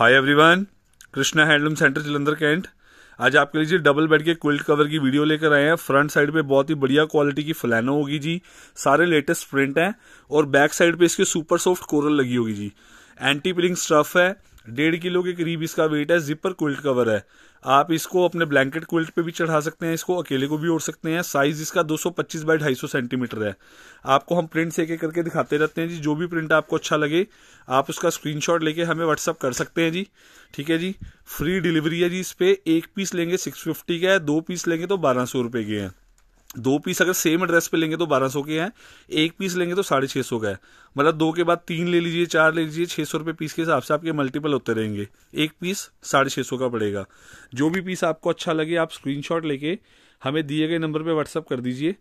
हाय everyone Krishna handloom centre Jalandhar Cantt आज आपके लिए डबल बेड के क्विल्ट कवर की वीडियो लेकर आए हैं फ्रंट साइड पे बहुत ही बढ़िया क्वालिटी की फलैनो होगी जी सारे लेटेस्ट प्रिंट हैं और बैक साइड पे इसके सुपर सॉफ्ट कोरल लगी होगी जी एंटी पिलिंग स्टफ है डेढ़ किलो के करीब इसका वेट है जिपर क्विल्ट कवर है आप इसको अपने ब्लैंकेट क्विल्ट पे भी चढ़ा सकते हैं इसको अकेले को भी ओढ़ सकते हैं साइज इसका 225 बाय ढाई सेंटीमीटर है आपको हम प्रिंट्स एक एक करके दिखाते रहते हैं जी जो भी प्रिंट आपको अच्छा लगे आप उसका स्क्रीनशॉट लेके हमें व्हाट्सअप कर सकते हैं जी ठीक है जी फ्री डिलीवरी है जी इस पर एक पीस लेंगे सिक्स फिफ्टी का है दो पीस लेंगे तो बारह सौ रुपये के हैं दो पीस अगर सेम एड्रेस पे लेंगे तो बारह सौ के हैं एक पीस लेंगे तो साढ़े छः सौ का है मतलब दो के बाद तीन ले लीजिए चार ले लीजिए छः सौ रुपये पीस के हिसाब से आपके मल्टीपल होते रहेंगे एक पीस साढ़े छः सौ का पड़ेगा जो भी पीस आपको अच्छा लगे आप स्क्रीनशॉट लेके हमें दिए गए नंबर पर व्हाट्सअप कर दीजिए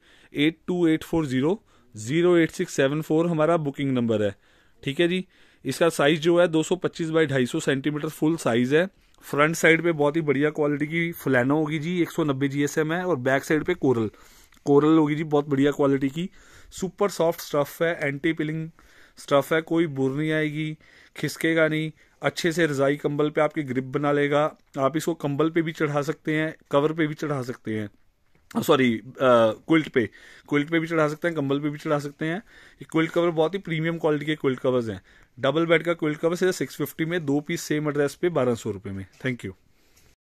eight two eight four zero zero eight six seven four हमारा बुकिंग नंबर है ठीक है जी इसका साइज़ जो है दो सौ पच्चीस बाई ढाई सौ सेंटीमीटर फुल साइज़ है फ्रंट साइड पे बहुत ही बढ़िया क्वालिटी की फुलैनो होगी जी 190 जीएसएम है और बैक साइड पे कोरल कोरल होगी जी बहुत बढ़िया क्वालिटी की सुपर सॉफ्ट स्टफ़ है एंटी पिलिंग स्टफ़ है कोई बुर नहीं आएगी खिसकेगा नहीं अच्छे से रज़ाई कंबल पे आपकी ग्रिप बना लेगा आप इसको कंबल पे भी चढ़ा सकते हैं कवर पे भी चढ़ा सकते हैं सॉरी oh, क्विल्ट uh, पे क्विल्ट पे भी चढ़ा सकते हैं कंबल पे भी चढ़ा सकते हैं ये क्विल्ट कवर बहुत ही प्रीमियम क्वालिटी के क्विल्ट कवर्स हैं डबल बेड का क्विल्ट कवर सिर्फ सिक्स फिफ्टी में दो पीस सेम एड्रेस पे बारह सौ रुपये में थैंक यू